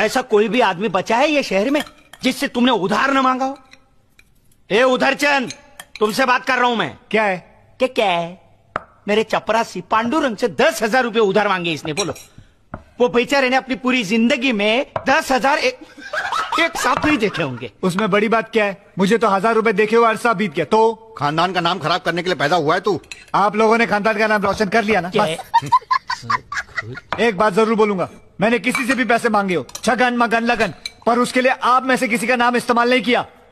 ऐसा कोई भी आदमी बचा है ये शहर में जिससे तुमने उधार न मांगा हो ए उधर चंद तुमसे बात कर रहा हूं मैं क्या है क्या क्या है मेरे चपरासी पांडुरंग से दस हजार रूपये उधार मांगे इसने बोलो वो बेचारे ने अपनी पूरी जिंदगी में दस हजार एक, एक साथ नहीं देखे होंगे उसमें बड़ी बात क्या है मुझे तो हजार रुपए देखे हुए अरसा बीत गया तो खानदान का नाम खराब करने के लिए पैदा हुआ है तू आप लोगों ने खानदान का नाम रोशन कर लिया ना एक बात जरूर बोलूंगा मैंने किसी से भी पैसे मांगे हो छगन मगन लगन पर उसके लिए आप में से किसी का नाम इस्तेमाल नहीं किया